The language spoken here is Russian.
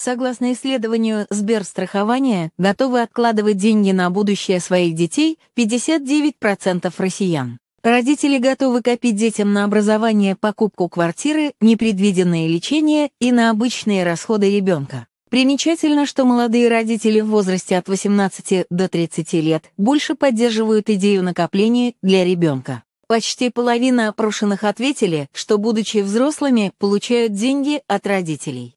согласно исследованию Сберстрахования, готовы откладывать деньги на будущее своих детей 59% россиян. Родители готовы копить детям на образование, покупку квартиры, непредвиденное лечение и на обычные расходы ребенка. Примечательно, что молодые родители в возрасте от 18 до 30 лет больше поддерживают идею накопления для ребенка. Почти половина опрошенных ответили, что, будучи взрослыми, получают деньги от родителей.